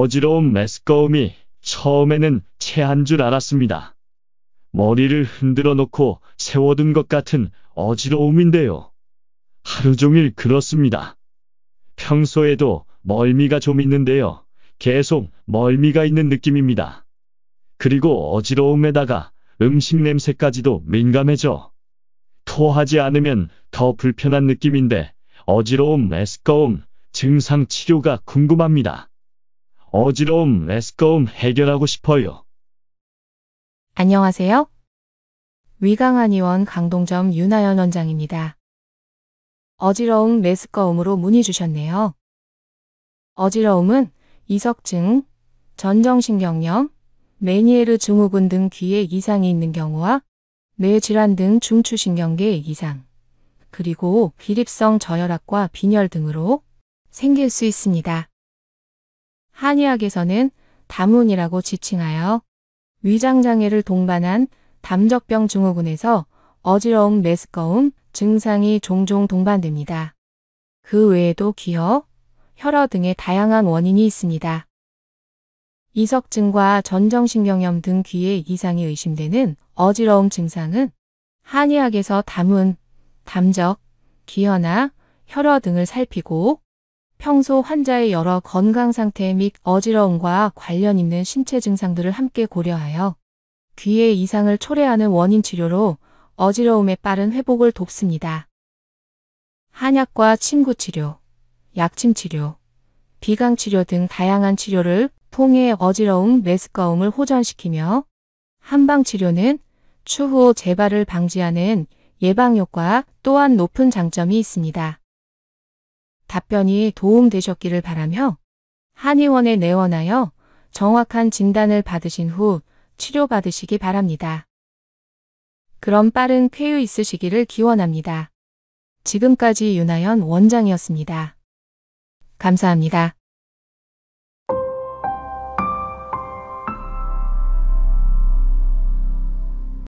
어지러움 메스꺼움이 처음에는 체한 줄 알았습니다. 머리를 흔들어 놓고 세워둔 것 같은 어지러움인데요. 하루 종일 그렇습니다. 평소에도 멀미가 좀 있는데요. 계속 멀미가 있는 느낌입니다. 그리고 어지러움에다가 음식 냄새까지도 민감해져. 토하지 않으면 더 불편한 느낌인데 어지러움, 메스꺼움, 증상 치료가 궁금합니다. 어지러움, 애스꺼움 해결하고 싶어요. 안녕하세요. 위강한 의원 강동점 윤하연 원장입니다. 어지러움, 메스꺼움으로 문의 주셨네요. 어지러움은 이석증, 전정신경염, 메니에르 증후군 등 귀에 이상이 있는 경우와 뇌질환 등 중추신경계 이상, 그리고 비립성 저혈압과 빈혈 등으로 생길 수 있습니다. 한의학에서는 다문이라고 지칭하여 위장장애를 동반한 담적병 증후군에서 어지러움, 메스꺼움 증상이 종종 동반됩니다. 그 외에도 기어, 혈어 등의 다양한 원인이 있습니다. 이석증과 전정신경염 등 귀의 이상이 의심되는 어지러움 증상은 한의학에서 담은, 담적, 기어나 혈어 등을 살피고 평소 환자의 여러 건강 상태 및 어지러움과 관련 있는 신체 증상들을 함께 고려하여 귀의 이상을 초래하는 원인 치료로 어지러움의 빠른 회복을 돕습니다. 한약과 침구 치료, 약침 치료, 비강 치료 등 다양한 치료를 통해 어지러움, 메스꺼움을 호전시키며 한방 치료는 추후 재발을 방지하는 예방 효과 또한 높은 장점이 있습니다. 답변이 도움되셨기를 바라며 한의원에 내원하여 정확한 진단을 받으신 후 치료받으시기 바랍니다. 그럼 빠른 쾌유 있으시기를 기원합니다. 지금까지 윤하연 원장이었습니다. 감사합니다.